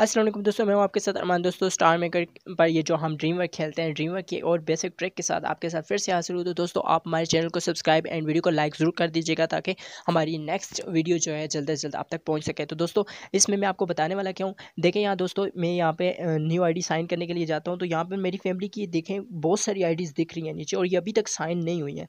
असल दोस्तों मैं हूं आपके साथ अरमान दोस्तों स्टार मेकर पर ये जो हम ड्रीम वर्क खेलते हैं ड्रीम वर्क के और बेसिक ट्रिक के साथ आपके साथ फिर से हासिल हुए तो दोस्तों आप हमारे चैनल को सब्सक्राइब एंड वीडियो को लाइक ज़रूर कर दीजिएगा ताकि हमारी नेक्स्ट वीडियो जो है जल्द से जल्द आप तक पहुँच सके तो दोस्तों इसमें मैं आपको बताने वाला क्या हूँ देखें यहाँ दोस्तों मैं यहाँ पर न्यू आई साइन करने के लिए जाता हूँ तो यहाँ पर मेरी फैमिली की देखें बहुत सारी आई दिख रही हैं नीचे और ये अभी तक साइन नहीं हुई हैं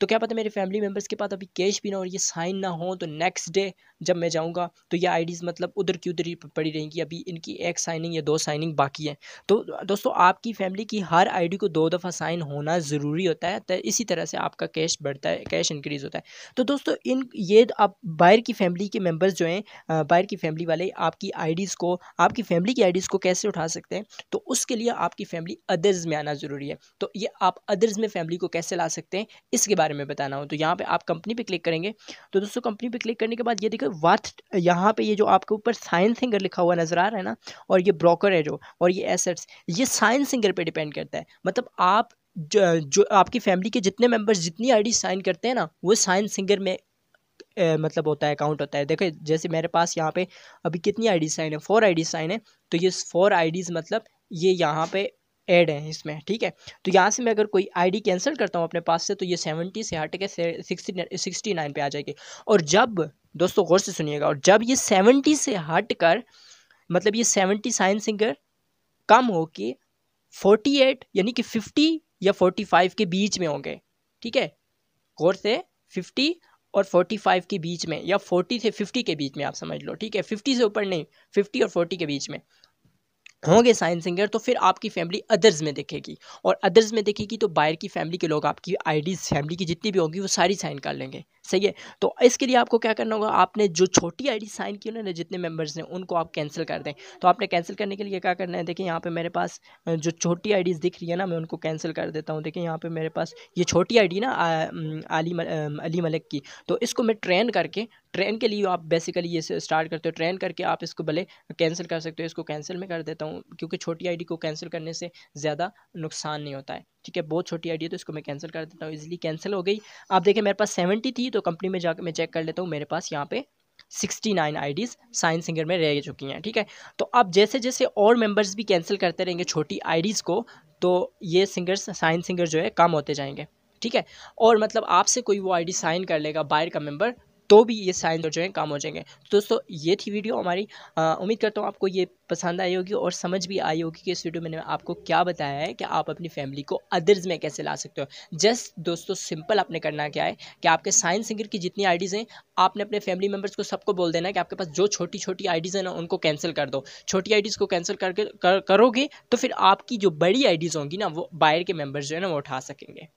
तो क्या पता मेरे फैमिली मेम्बर्स के पास अभी कैश भी ना हो ये साइन ना हो तो नेक्स्ट डे जब मैं जाऊँगा तो ये आई मतलब उधर की उधर ही पड़ी रहेंगी अभी इनकी एक साइनिंग या दो साइनिंग बाकी है तो दोस्तों आपकी फैमिली की हर आई को दो दफ़ा साइन होना ज़रूरी होता है तो इसी तरह से आपका कैश बढ़ता है कैश इंक्रीज़ होता है तो दोस्तों इन ये आप बाहर की फैमिली के मेम्बर्स जो हैं बाहर की फैमिली वाले आपकी आई को आपकी फैमिली की आई को कैसे उठा सकते हैं तो उसके लिए आपकी फैमिली अदर्स में आना ज़रूरी है तो ये आप अदर्स में फैमिली को कैसे ला सकते हैं इसके बारे बारे में बताना हो तो यहाँ पे आप कंपनी पे क्लिक करेंगे तो दोस्तों कंपनी पे क्लिक करने के बाद ये देखो वर्थ यहाँ पे ये जो आपके ऊपर साइन सिंगर लिखा हुआ नजर आ रहा है ना और ये ब्रोकर है जो और ये एसेट्स ये साइन सिंगर पर डिपेंड करता है मतलब आप जो, जो आपकी फैमिली के जितने मेम्बर्स जितनी आईडी साइन करते हैं ना वो साइन सिंगर में ए, मतलब होता है अकाउंट होता है देखो जैसे मेरे पास यहाँ पे अभी कितनी आईडी साइन है फोर आईडी साइन है तो ये फोर आईडीज़ मतलब ये यहाँ पे ऐड है इसमें ठीक है तो यहाँ से मैं अगर कोई आईडी कैंसिल करता हूँ अपने पास से तो ये सेवेंटी से हट के सिक्सटी सिक्सटी नाइन पर आ जाएगी और जब दोस्तों गौर से सुनिएगा और जब ये सेवेंटी से हट कर मतलब ये सेवेंटी साइन सिंगर कम हो के फोर्टी एट यानी कि फिफ्टी या फोर्टी फाइव के बीच में होंगे ठीक है गौर से फिफ्टी और फोर्टी फाइव के बीच में या फोर्टी से फिफ्टी के बीच में आप समझ लो ठीक है फिफ्टी से ऊपर नहीं फिफ्टी और फोर्टी के बीच में होंगे साइंस सिंगर तो फिर आपकी फैमिली अदर्स में देखेगी और अदर्स में देखेगी तो बाहर की फैमिली के लोग आपकी आईडी फैमिली की जितनी भी होगी वो सारी साइन कर लेंगे सही है तो इसके लिए आपको क्या करना होगा आपने जो छोटी आईडी साइन की उन्होंने जितने मेंबर्स हैं उनको आप कैंसिल कर दें तो आपने कैंसिल करने के लिए क्या करना है देखिए यहाँ पे मेरे पास जो छोटी आईडीज़ दिख रही है ना मैं उनको कैंसिल कर देता हूँ देखिए यहाँ पे मेरे पास ये छोटी आईडी ना अली अली मलिक की तो इसको मैं ट्रेन करके ट्रेन के लिए आप बेसिकली ये स्टार्ट करते हो ट्रेन करके आप इसको भले कैंसिल कर सकते हो इसको कैंसिल में कर देता हूँ क्योंकि छोटी डी को कैंसिल करने से ज़्यादा नुकसान नहीं होता है ठीक है बहुत छोटी आईडी है तो इसको मैं कैंसिल कर देता हूँ इजिली कैंसिल हो गई आप देखें मेरे पास सेवेंटी थी तो कंपनी में जाकर मैं चेक कर लेता हूँ मेरे पास यहाँ पे सिक्सटी नाइन आई डीज़ साइंस सिंगर में रह चुकी हैं ठीक है तो अब जैसे जैसे और मेम्बर्स भी कैंसिल करते रहेंगे छोटी डीज़ को तो ये सिंगर्स साइंस सिंगर जो है कम होते जाएंगे ठीक है और मतलब आपसे कोई वो आईडी साइन कर लेगा बाहर का मेंबर तो भी ये साइंस जो है काम हो जाएंगे तो दोस्तों ये थी वीडियो हमारी उम्मीद करता हूँ आपको ये पसंद आई होगी और समझ भी आई होगी कि इस वीडियो मैंने आपको क्या बताया है कि आप अपनी फैमिली को अदर्स में कैसे ला सकते हो जस्ट दोस्तों सिंपल आपने करना क्या है कि आपके साइंस सिंगर की जितनी आईडीज़ हैं आपने अपने फैमिली मेम्बर्स को सबको बोल देना कि आपके पास जो छोटी छोटी आईडीज़ हैं ना उनको कैंसिल कर दो छोटी आईडीज़ को कैंसिल करके कर, करोगे तो फिर आपकी जो बड़ी आईडीज़ होंगी ना वो बाहर के मेम्बर्स जो है ना वो उठा सकेंगे